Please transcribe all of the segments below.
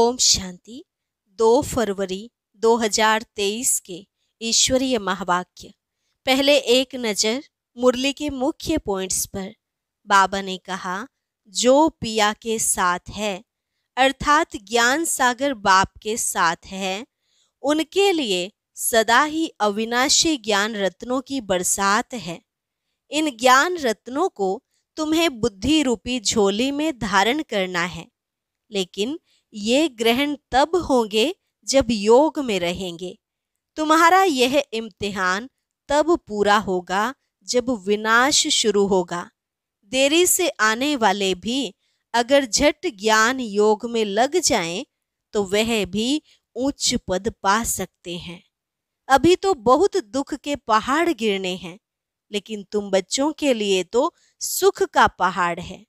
ओम शांति 2 फरवरी 2023 के ईश्वरीय महावाक्य पहले एक नज़र मुरली के मुख्य पॉइंट्स पर बाबा ने कहा जो पिया के साथ है अर्थात ज्ञान सागर बाप के साथ है उनके लिए सदा ही अविनाशी ज्ञान रत्नों की बरसात है इन ज्ञान रत्नों को तुम्हें बुद्धि रूपी झोली में धारण करना है लेकिन ये ग्रहण तब होंगे जब योग में रहेंगे तुम्हारा यह इम्तिहान तब पूरा होगा जब विनाश शुरू होगा देरी से आने वाले भी अगर झट ज्ञान योग में लग जाएं तो वह भी उच्च पद पा सकते हैं अभी तो बहुत दुख के पहाड़ गिरने हैं लेकिन तुम बच्चों के लिए तो सुख का पहाड़ है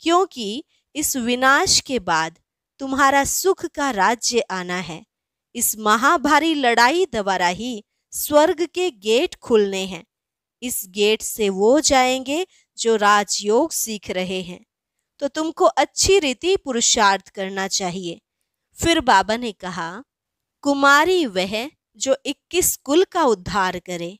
क्योंकि इस विनाश के बाद तुम्हारा सुख का राज्य आना है इस महाभारी लड़ाई द्वारा ही स्वर्ग के गेट खुलने हैं इस गेट से वो जाएंगे जो राजयोग सीख रहे हैं तो तुमको अच्छी रीति पुरुषार्थ करना चाहिए फिर बाबा ने कहा कुमारी वह जो 21 कुल का उद्धार करे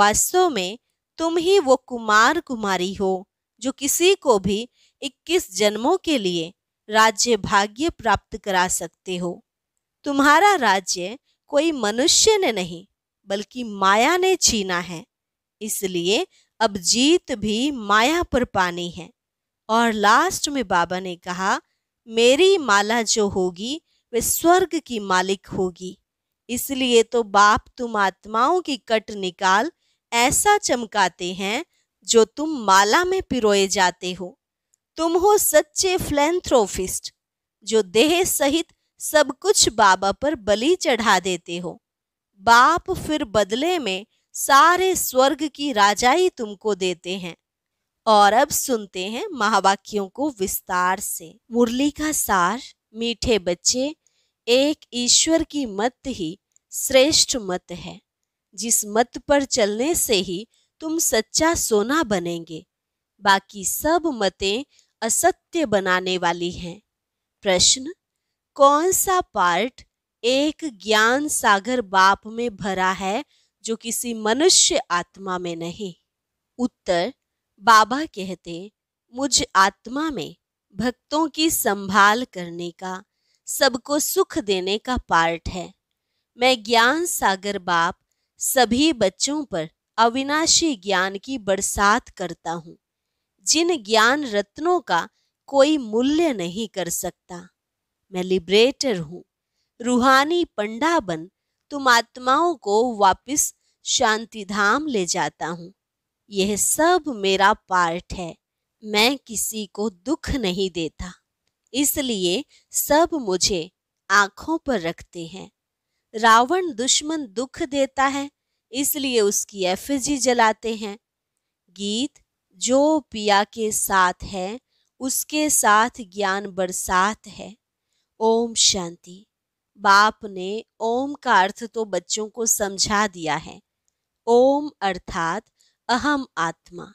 वास्तव में तुम ही वो कुमार कुमारी हो जो किसी को भी 21 जन्मों के लिए राज्य भाग्य प्राप्त करा सकते हो तुम्हारा राज्य कोई मनुष्य ने नहीं बल्कि माया ने छीना है इसलिए अब जीत भी माया पर पानी है और लास्ट में बाबा ने कहा मेरी माला जो होगी वे स्वर्ग की मालिक होगी इसलिए तो बाप तुम आत्माओं की कट निकाल ऐसा चमकाते हैं जो तुम माला में पिरोए जाते हो तुम हो सच्चे फ्लैंथ्रोफिस्ट जो देह सहित सब कुछ बाबा पर बलि चढ़ा देते हो बाप फिर बदले में सारे स्वर्ग की राजाई तुमको देते हैं और अब सुनते हैं महावाक्यों को विस्तार से मुरली का सार मीठे बच्चे एक ईश्वर की मत ही श्रेष्ठ मत है जिस मत पर चलने से ही तुम सच्चा सोना बनेंगे बाकी सब मतें असत्य बनाने वाली हैं प्रश्न कौन सा पार्ट एक ज्ञान सागर बाप में भरा है जो किसी मनुष्य आत्मा में नहीं उत्तर बाबा कहते मुझ आत्मा में भक्तों की संभाल करने का सबको सुख देने का पार्ट है मैं ज्ञान सागर बाप सभी बच्चों पर अविनाशी ज्ञान की बरसात करता हूँ जिन ज्ञान रत्नों का कोई मूल्य नहीं कर सकता मैं लिबरेटर हूँ रूहानी पंडा बन तुम आत्माओं को वापस शांति धाम ले जाता हूँ यह सब मेरा पार्ट है मैं किसी को दुख नहीं देता इसलिए सब मुझे आंखों पर रखते हैं रावण दुश्मन दुख देता है इसलिए उसकी एफजी जलाते हैं गीत जो पिया के साथ है उसके साथ ज्ञान बरसात है ओम शांति बाप ने ओम का अर्थ तो बच्चों को समझा दिया है ओम अर्थात अहम आत्मा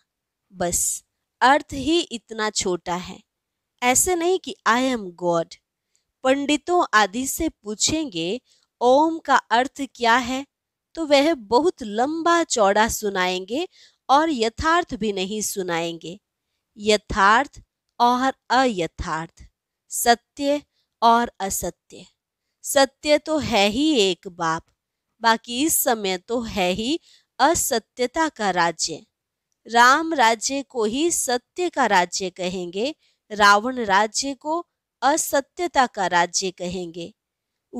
बस अर्थ ही इतना छोटा है ऐसे नहीं कि आई एम गॉड पंडितों आदि से पूछेंगे ओम का अर्थ क्या है तो वह बहुत लंबा चौड़ा सुनाएंगे और यथार्थ भी नहीं सुनाएंगे यथार्थ और अयथार्थ सत्य और असत्य सत्य तो है ही एक बाप बाकी इस समय तो है ही असत्यता का राज्य राम राज्य को ही सत्य का राज्य कहेंगे रावण राज्य को असत्यता का राज्य कहेंगे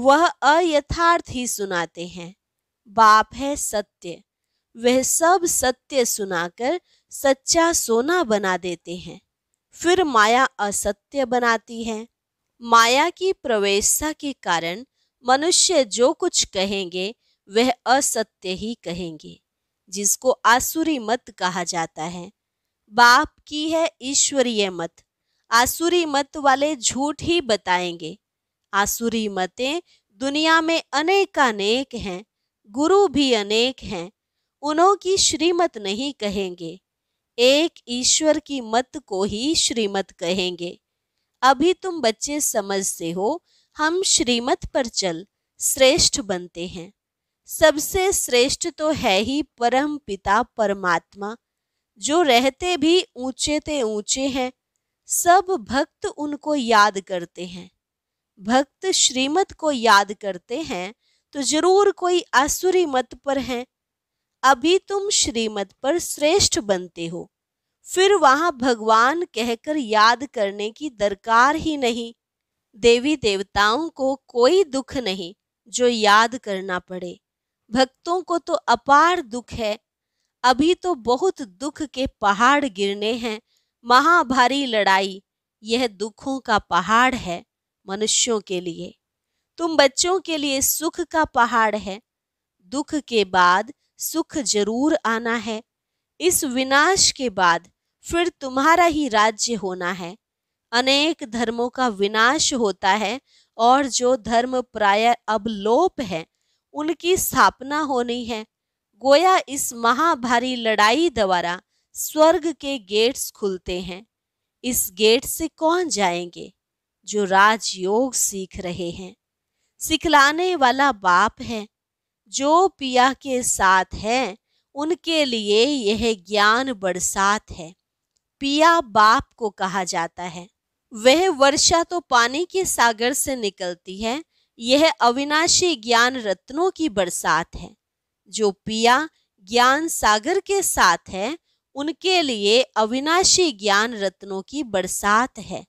वह अयथार्थ ही सुनाते हैं बाप है सत्य वह सब सत्य सुनाकर सच्चा सोना बना देते हैं फिर माया असत्य बनाती है माया की प्रवेशता के कारण मनुष्य जो कुछ कहेंगे वह असत्य ही कहेंगे जिसको आसुरी मत कहा जाता है बाप की है ईश्वरीय मत आसुरी मत वाले झूठ ही बताएंगे आसुरी मतें दुनिया में अनेकानेक हैं गुरु भी अनेक हैं उन्हों की श्रीमत नहीं कहेंगे एक ईश्वर की मत को ही श्रीमत कहेंगे अभी तुम बच्चे समझते हो हम श्रीमत पर चल श्रेष्ठ बनते हैं सबसे श्रेष्ठ तो है ही परम पिता परमात्मा जो रहते भी ऊंचे ते ऊंचे हैं सब भक्त उनको याद करते हैं भक्त श्रीमत को याद करते हैं तो जरूर कोई आसुरी मत पर हैं अभी तुम श्रीमत पर श्रेष्ठ बनते हो फिर वहां भगवान कहकर याद करने की दरकार ही नहीं देवी देवताओं को कोई दुख नहीं जो याद करना पड़े भक्तों को तो अपार दुख है अभी तो बहुत दुख के पहाड़ गिरने हैं महाभारी लड़ाई यह दुखों का पहाड़ है मनुष्यों के लिए तुम बच्चों के लिए सुख का पहाड़ है दुख के बाद सुख जरूर आना है इस विनाश के बाद फिर तुम्हारा ही राज्य होना है अनेक धर्मों का विनाश होता है और जो धर्म प्राय अब लोप है उनकी स्थापना होनी है गोया इस महाभारी लड़ाई द्वारा स्वर्ग के गेट्स खुलते हैं इस गेट से कौन जाएंगे जो राजयोग सीख रहे हैं सिखलाने वाला बाप है जो पिया के साथ हैं उनके लिए यह ज्ञान बरसात है पिया बाप को कहा जाता है वह वर्षा तो पानी के सागर से निकलती है यह अविनाशी ज्ञान रत्नों की बरसात है जो पिया ज्ञान सागर के साथ है उनके लिए अविनाशी ज्ञान रत्नों की बरसात है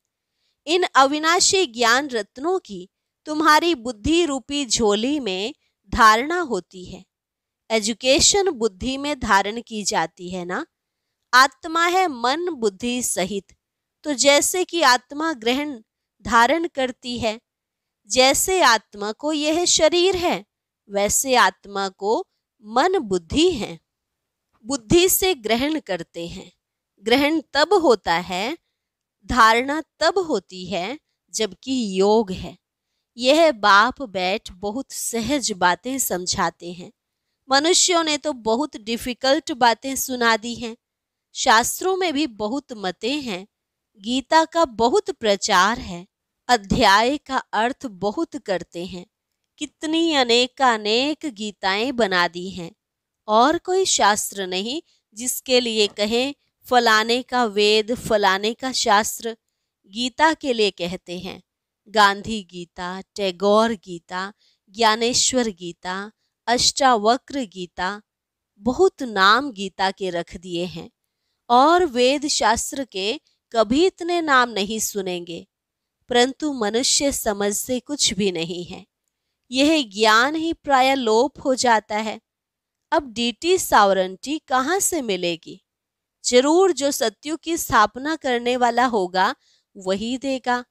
इन अविनाशी ज्ञान रत्नों की तुम्हारी बुद्धि रूपी झोली में धारणा होती है एजुकेशन बुद्धि में धारण की जाती है ना आत्मा है मन बुद्धि सहित तो जैसे कि आत्मा ग्रहण धारण करती है जैसे आत्मा को यह शरीर है वैसे आत्मा को मन बुद्धि है बुद्धि से ग्रहण करते हैं ग्रहण तब होता है धारणा तब होती है जबकि योग है यह बाप बैठ बहुत सहज बातें समझाते हैं मनुष्यों ने तो बहुत डिफिकल्ट बातें सुना दी हैं शास्त्रों में भी बहुत मतें हैं गीता का बहुत प्रचार है अध्याय का अर्थ बहुत करते हैं कितनी अनेकानेक गीताएं बना दी हैं और कोई शास्त्र नहीं जिसके लिए कहें फलाने का वेद फलाने का शास्त्र गीता के लिए कहते हैं गांधी गीता टैगोर गीता ज्ञानेश्वर गीता अष्टावक्र गीता बहुत नाम गीता के रख दिए हैं और वेद शास्त्र के कभी इतने नाम नहीं सुनेंगे परंतु मनुष्य समझ से कुछ भी नहीं है यह ज्ञान ही प्राय लोप हो जाता है अब डीटी सावरंटी कहाँ से मिलेगी जरूर जो सत्यु की स्थापना करने वाला होगा वही देगा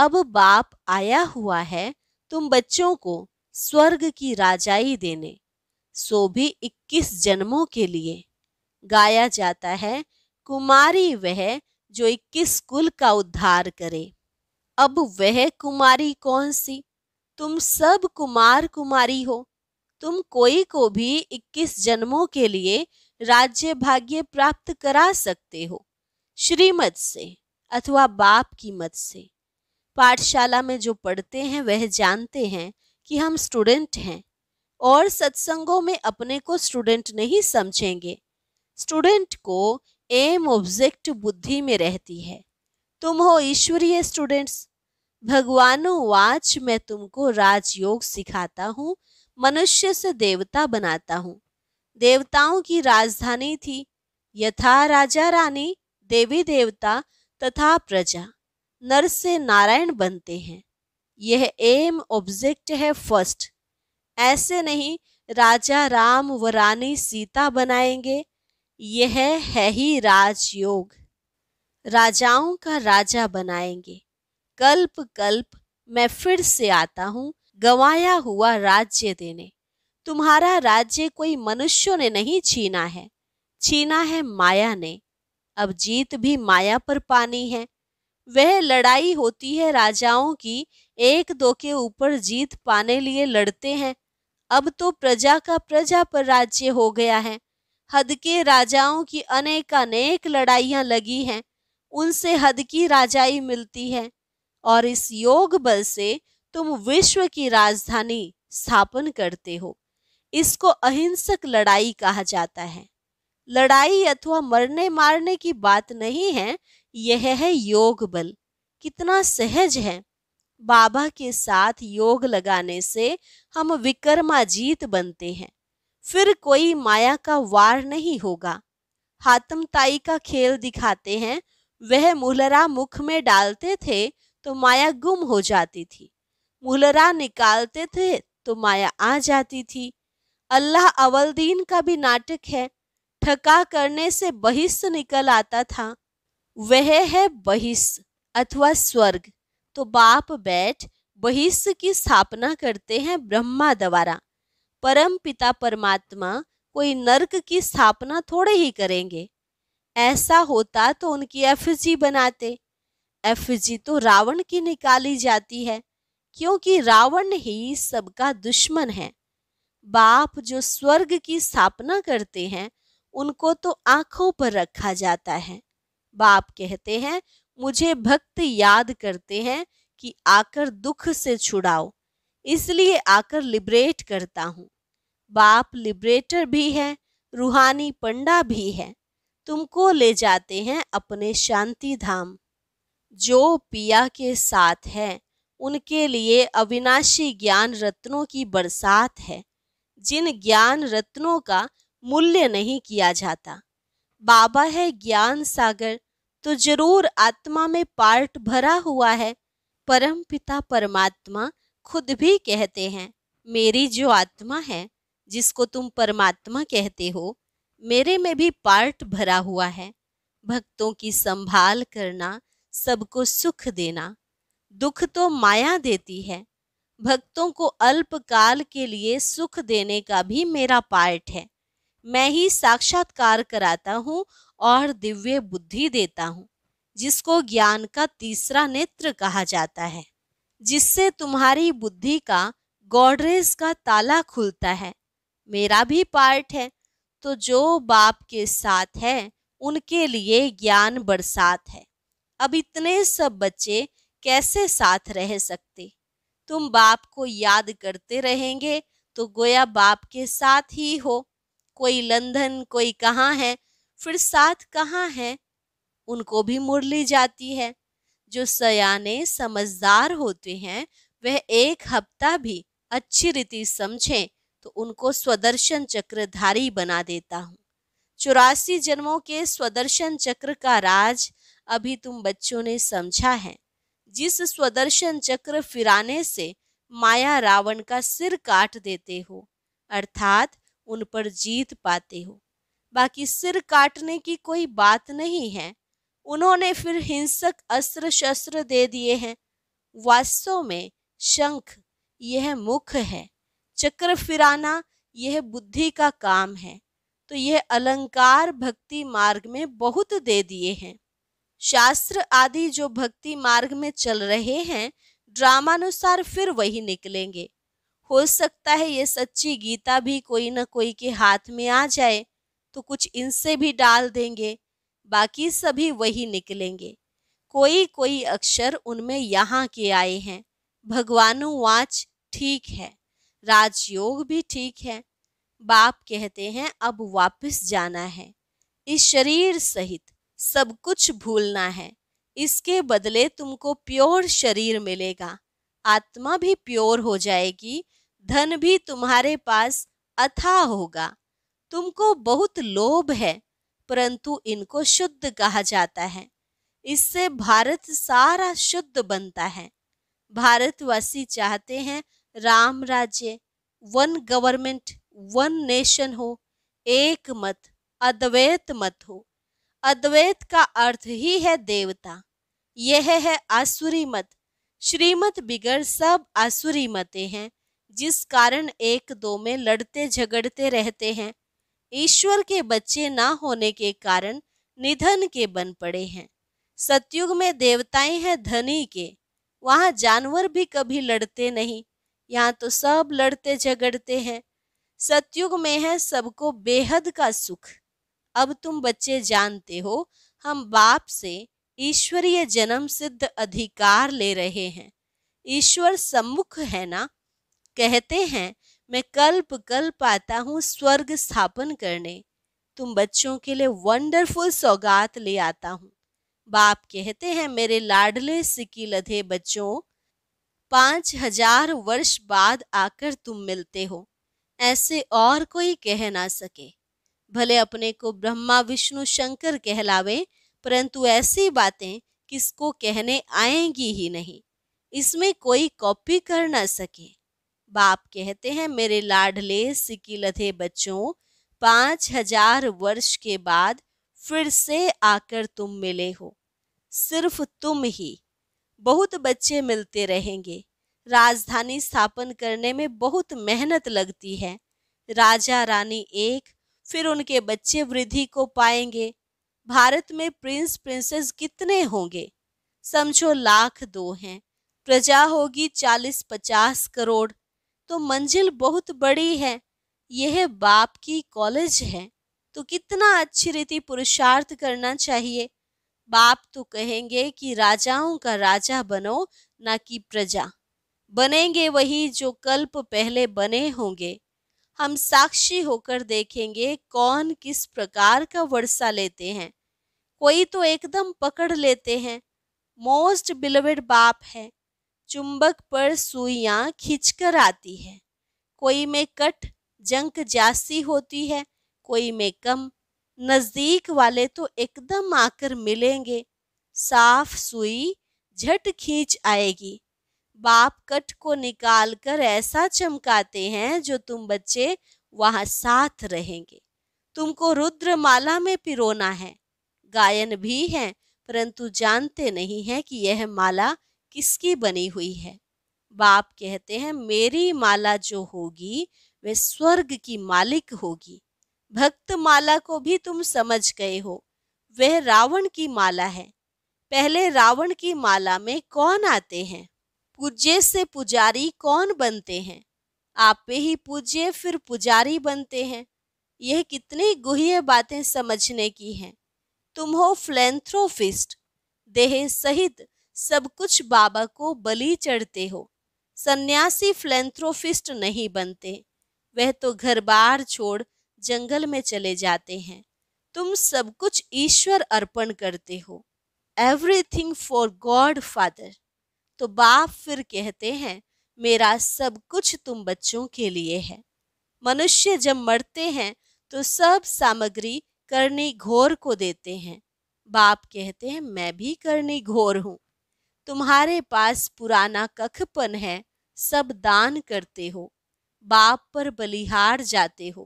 अब बाप आया हुआ है तुम बच्चों को स्वर्ग की राजाई देने सो भी इक्कीस जन्मों के लिए गाया जाता है कुमारी वह जो इक्कीस कुल का उद्धार करे अब वह कुमारी कौन सी तुम सब कुमार कुमारी हो तुम कोई को भी इक्कीस जन्मों के लिए राज्य भाग्य प्राप्त करा सकते हो श्रीमत से अथवा बाप की मत से पाठशाला में जो पढ़ते हैं वह जानते हैं कि हम स्टूडेंट हैं और सत्संगों में अपने को स्टूडेंट नहीं समझेंगे स्टूडेंट को एम ऑब्जेक्ट बुद्धि में रहती है तुम हो ईश्वरीय स्टूडेंट्स भगवानो वाच मैं तुमको राजयोग सिखाता हूँ मनुष्य से देवता बनाता हूँ देवताओं की राजधानी थी यथा राजा रानी देवी देवता तथा प्रजा नर से नारायण बनते हैं यह एम ऑब्जेक्ट है फर्स्ट ऐसे नहीं राजा राम व रानी सीता बनाएंगे यह है ही राजयोग राजाओं का राजा बनाएंगे कल्प कल्प मैं फिर से आता हूँ गवाया हुआ राज्य देने तुम्हारा राज्य कोई मनुष्यों ने नहीं छीना है छीना है माया ने अब जीत भी माया पर पानी है वह लड़ाई होती है राजाओं की एक दो के ऊपर जीत पाने लिए लड़ते हैं अब तो प्रजा का प्रजा पर राज्य हो गया है हद के राजाओं की अनेकानेक लड़ाइयाँ लगी हैं उनसे हद की राजाई मिलती है और इस योग बल से तुम विश्व की राजधानी स्थापन करते हो इसको अहिंसक लड़ाई कहा जाता है लड़ाई अथवा मरने मारने की बात नहीं है यह है योग बल कितना सहज है बाबा के साथ योग लगाने से हम विकर्माजीत बनते हैं फिर कोई माया का वार नहीं होगा हाथमताई का खेल दिखाते हैं वह मुहलरा मुख में डालते थे तो माया गुम हो जाती थी मुहलरा निकालते थे तो माया आ जाती थी अल्लाह अवलदीन का भी नाटक है ठका करने से बहिस्त निकल आता था वह है बहिष् अथवा स्वर्ग तो बाप बैठ बहिष् की स्थापना करते हैं ब्रह्मा द्वारा परम पिता परमात्मा कोई नरक की स्थापना थोड़े ही करेंगे ऐसा होता तो उनकी एफजी बनाते एफजी तो रावण की निकाली जाती है क्योंकि रावण ही सबका दुश्मन है बाप जो स्वर्ग की स्थापना करते हैं उनको तो आंखों पर रखा जाता है बाप कहते हैं मुझे भक्त याद करते हैं कि आकर दुख से छुड़ाओ इसलिए आकर लिबरेट करता हूँ बाप लिबरेटर भी है रूहानी पंडा भी है तुमको ले जाते हैं अपने शांति धाम जो पिया के साथ है उनके लिए अविनाशी ज्ञान रत्नों की बरसात है जिन ज्ञान रत्नों का मूल्य नहीं किया जाता बाबा है ज्ञान सागर तो जरूर आत्मा में पार्ट भरा हुआ है परम पिता परमात्मा खुद भी कहते हैं मेरी जो आत्मा है जिसको तुम परमात्मा कहते हो मेरे में भी पार्ट भरा हुआ है भक्तों की संभाल करना सबको सुख देना दुख तो माया देती है भक्तों को अल्पकाल के लिए सुख देने का भी मेरा पार्ट है मैं ही साक्षात्कार कराता हूँ और दिव्य बुद्धि देता हूँ जिसको ज्ञान का तीसरा नेत्र कहा जाता है जिससे तुम्हारी बुद्धि का गॉडरेज का ताला खुलता है मेरा भी पार्ट है तो जो बाप के साथ है उनके लिए ज्ञान बरसात है अब इतने सब बच्चे कैसे साथ रह सकते तुम बाप को याद करते रहेंगे तो गोया बाप के साथ ही हो कोई लंदन कोई कहाँ है फिर साथ कहाँ है उनको भी मुड़ ली जाती है जो सयाने समझदार होते हैं वह एक हफ्ता भी अच्छी रीति समझें तो उनको स्वदर्शन चक्रधारी बना देता हूँ चौरासी जन्मों के स्वदर्शन चक्र का राज अभी तुम बच्चों ने समझा है जिस स्वदर्शन चक्र फिराने से माया रावण का सिर काट देते हो अर्थात उन पर जीत पाते हो बाकी सिर काटने की कोई बात नहीं है उन्होंने फिर हिंसक अस्त्र शस्त्र दे दिए हैं वास्तव में शंख यह मुख है चक्र फिराना यह बुद्धि का काम है तो यह अलंकार भक्ति मार्ग में बहुत दे दिए हैं शास्त्र आदि जो भक्ति मार्ग में चल रहे हैं ड्रामानुसार फिर वही निकलेंगे हो सकता है ये सच्ची गीता भी कोई ना कोई के हाथ में आ जाए तो कुछ इनसे भी डाल देंगे बाकी सभी वही निकलेंगे कोई कोई अक्षर उनमें यहाँ के आए हैं भगवानुवाच ठीक है राजयोग भी ठीक है बाप कहते हैं अब वापस जाना है इस शरीर सहित सब कुछ भूलना है इसके बदले तुमको प्योर शरीर मिलेगा आत्मा भी प्योर हो जाएगी धन भी तुम्हारे पास अथाह होगा तुमको बहुत लोभ है परंतु इनको शुद्ध कहा जाता है इससे भारत सारा शुद्ध बनता है भारतवासी चाहते हैं राम राज्य वन गवर्नमेंट वन नेशन हो एक मत अद्वैत मत हो अद्वैत का अर्थ ही है देवता यह है आसुरी मत श्रीमत बिगड़ सब आसुरी मते हैं जिस कारण एक दो में लड़ते झगड़ते रहते हैं ईश्वर के बच्चे ना होने के कारण निधन के बन पड़े हैं सतयुग में देवताएं हैं धनी के वहाँ जानवर भी कभी लड़ते नहीं यहाँ तो सब लड़ते झगड़ते हैं सतयुग में है सबको बेहद का सुख अब तुम बच्चे जानते हो हम बाप से ईश्वरीय जन्म सिद्ध अधिकार ले रहे हैं ईश्वर सम्मुख है ना कहते हैं मैं कल्प कल्प आता हूँ स्वर्ग स्थापन करने तुम बच्चों के लिए वंडरफुल सौगात ले आता हूँ बाप कहते हैं मेरे लाडले सिकी लधे बच्चों पाँच हजार वर्ष बाद आकर तुम मिलते हो ऐसे और कोई कह ना सके भले अपने को ब्रह्मा विष्णु शंकर कहलावे परंतु ऐसी बातें किसको कहने आएंगी ही नहीं इसमें कोई कॉपी कर ना सके बाप कहते हैं मेरे लाडले लथे बच्चों पाँच हजार वर्ष के बाद फिर से आकर तुम मिले हो सिर्फ तुम ही बहुत बच्चे मिलते रहेंगे राजधानी स्थापन करने में बहुत मेहनत लगती है राजा रानी एक फिर उनके बच्चे वृद्धि को पाएंगे भारत में प्रिंस प्रिंसेस कितने होंगे समझो लाख दो हैं प्रजा होगी चालीस पचास करोड़ तो मंजिल बहुत बड़ी है यह बाप की कॉलेज है तो कितना अच्छी रीति पुरुषार्थ करना चाहिए बाप तो कहेंगे कि राजाओं का राजा बनो ना कि प्रजा बनेंगे वही जो कल्प पहले बने होंगे हम साक्षी होकर देखेंगे कौन किस प्रकार का वर्षा लेते हैं कोई तो एकदम पकड़ लेते हैं मोस्ट बिलवेड बाप है चुंबक पर सुइयां खींचकर आती है कोई में कट जंक जासी होती है कोई में कम नज़दीक वाले तो एकदम आकर मिलेंगे साफ सुई झट खींच आएगी बाप कट को निकाल कर ऐसा चमकाते हैं जो तुम बच्चे वहाँ साथ रहेंगे तुमको रुद्रमाला में पिरोना है गायन भी है परंतु जानते नहीं है कि यह माला किसकी बनी हुई है बाप कहते हैं मेरी माला जो होगी वह स्वर्ग की मालिक होगी भक्त माला को भी तुम समझ गए हो वह रावण की माला है पहले रावण की माला में कौन आते हैं पूज्य से पुजारी कौन बनते हैं आप पे ही पूज्य फिर पुजारी बनते हैं यह कितनी गुहे बातें समझने की हैं तुम हो फ्लैंथ्रोफिस्ट देह सहित सब कुछ बाबा को बलि चढ़ते हो सन्यासी फ्लेंथ्रोफिस्ट नहीं बनते वह तो घर बार छोड़ जंगल में चले जाते हैं तुम सब कुछ ईश्वर अर्पण करते हो एवरीथिंग फॉर गॉड फादर तो बाप फिर कहते हैं मेरा सब कुछ तुम बच्चों के लिए है मनुष्य जब मरते हैं तो सब सामग्री करनी घोर को देते हैं बाप कहते हैं मैं भी करनी घोर हूँ तुम्हारे पास पुराना कखपन है सब दान करते हो बाप पर बलिहार जाते हो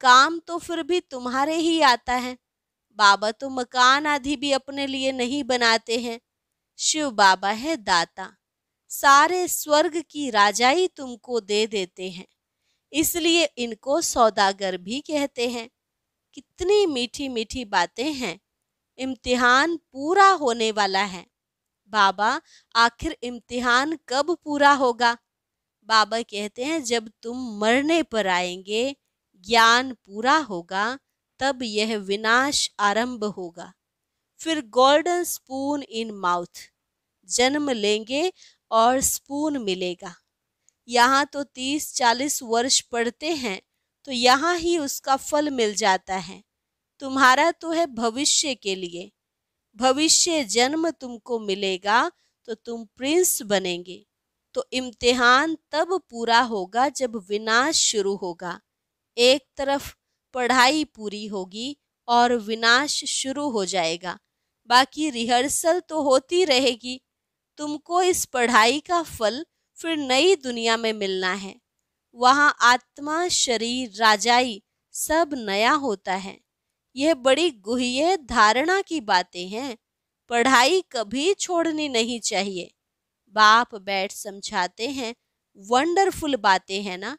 काम तो फिर भी तुम्हारे ही आता है बाबा तो मकान आदि भी अपने लिए नहीं बनाते हैं शिव बाबा है दाता सारे स्वर्ग की राजाई तुमको दे देते हैं इसलिए इनको सौदागर भी कहते हैं कितनी मीठी मीठी बातें हैं इम्तिहान पूरा होने वाला है बाबा आखिर इम्तिहान कब पूरा होगा बाबा कहते हैं जब तुम मरने पर आएंगे ज्ञान पूरा होगा तब यह विनाश आरंभ होगा फिर गोल्डन स्पून इन माउथ जन्म लेंगे और स्पून मिलेगा यहाँ तो तीस चालीस वर्ष पढ़ते हैं तो यहाँ ही उसका फल मिल जाता है तुम्हारा तो है भविष्य के लिए भविष्य जन्म तुमको मिलेगा तो तुम प्रिंस बनेंगे तो इम्तिहान तब पूरा होगा जब विनाश शुरू होगा एक तरफ पढ़ाई पूरी होगी और विनाश शुरू हो जाएगा बाकी रिहर्सल तो होती रहेगी तुमको इस पढ़ाई का फल फिर नई दुनिया में मिलना है वहाँ आत्मा शरीर राजाई सब नया होता है यह बड़ी गुह्य धारणा की बातें हैं पढ़ाई कभी छोड़नी नहीं चाहिए बाप बैठ समझाते हैं वंडरफुल बातें हैं ना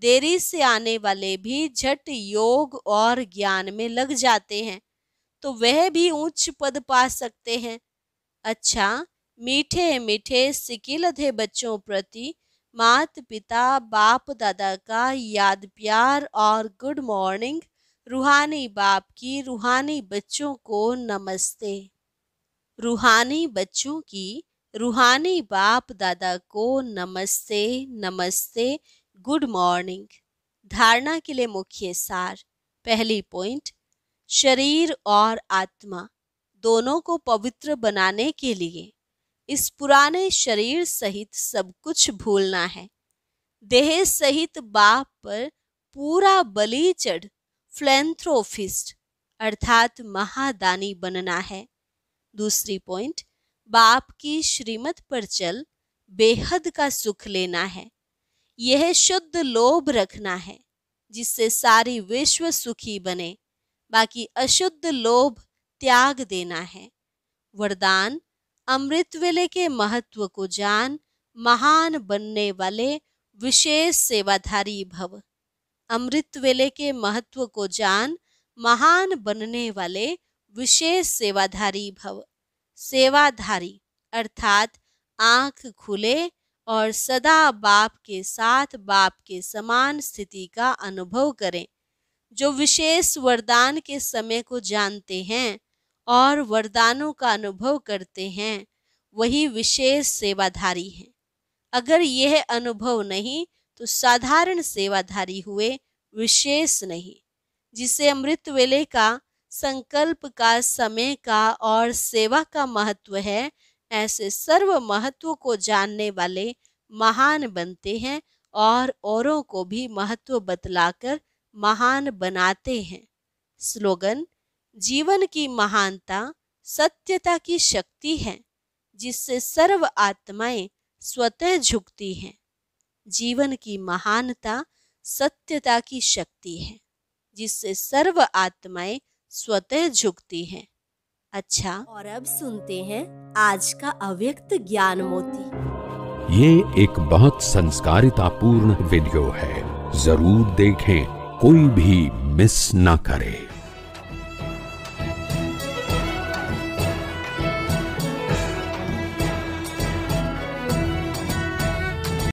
देरी से आने वाले भी झट योग और ज्ञान में लग जाते हैं तो वह भी उच्च पद पा सकते हैं अच्छा मीठे मीठे सिकिलधे बच्चों प्रति मात पिता बाप दादा का याद प्यार और गुड मॉर्निंग रूहानी बाप की रूहानी बच्चों को नमस्ते रूहानी बच्चों की रूहानी बाप दादा को नमस्ते नमस्ते गुड मॉर्निंग धारणा के लिए मुख्य सार पहली पॉइंट शरीर और आत्मा दोनों को पवित्र बनाने के लिए इस पुराने शरीर सहित सब कुछ भूलना है देह सहित बाप पर पूरा बलि चढ़ फ्लैंथ्रोफिस्ट अर्थात महादानी बनना है दूसरी पॉइंट बाप की श्रीमत पर चल बेहद का सुख लेना है यह शुद्ध लोभ रखना है जिससे सारी विश्व सुखी बने बाकी अशुद्ध लोभ त्याग देना है वरदान अमृत वेले के महत्व को जान महान बनने वाले विशेष सेवाधारी भव अमृत वेले के महत्व को जान महान बनने वाले विशेष सेवाधारी भव सेवाधारी अर्थात आंख खुले और सदा बाप के साथ बाप के समान स्थिति का अनुभव करें जो विशेष वरदान के समय को जानते हैं और वरदानों का अनुभव करते हैं वही विशेष सेवाधारी हैं अगर यह अनुभव नहीं तो साधारण सेवाधारी हुए विशेष नहीं जिसे अमृत वेले का संकल्प का समय का और सेवा का महत्व है ऐसे सर्व महत्व को जानने वाले महान बनते हैं और औरों को भी महत्व बतलाकर महान बनाते हैं स्लोगन जीवन की महानता सत्यता की शक्ति है जिससे सर्व आत्माएं स्वतः झुकती हैं जीवन की महानता सत्यता की शक्ति है जिससे सर्व आत्माएं स्वतः झुकती हैं अच्छा और अब सुनते हैं आज का अव्यक्त ज्ञान मोती ये एक बहुत संस्कारिता पूर्ण वीडियो है जरूर देखें कोई भी मिस ना करे